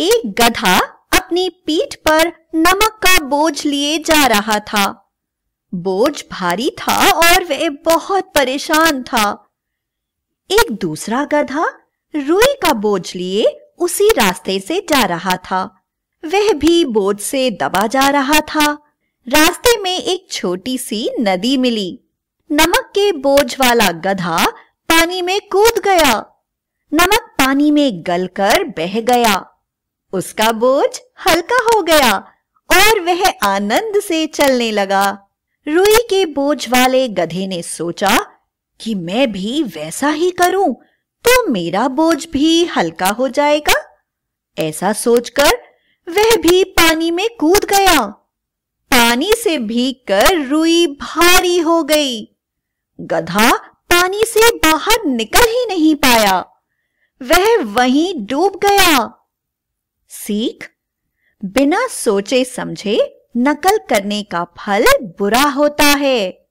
एक गधा अपनी पीठ पर नमक का बोझ लिए जा रहा था बोझ भारी था और वह बहुत परेशान था एक दूसरा गधा रुई का बोझ लिए उसी रास्ते से जा रहा था वह भी बोझ से दबा जा रहा था रास्ते में एक छोटी सी नदी मिली नमक के बोझ वाला गधा पानी में कूद गया नमक पानी में गलकर बह गया उसका बोझ हल्का हो गया और वह आनंद से चलने लगा रुई के बोझ वाले गधे ने सोचा कि मैं भी वैसा ही करूं तो मेरा बोझ भी हल्का हो जाएगा ऐसा सोचकर वह भी पानी में कूद गया पानी से भीग कर रुई भारी हो गई गधा पानी से बाहर निकल ही नहीं पाया वह वहीं डूब गया सीख बिना सोचे समझे नकल करने का फल बुरा होता है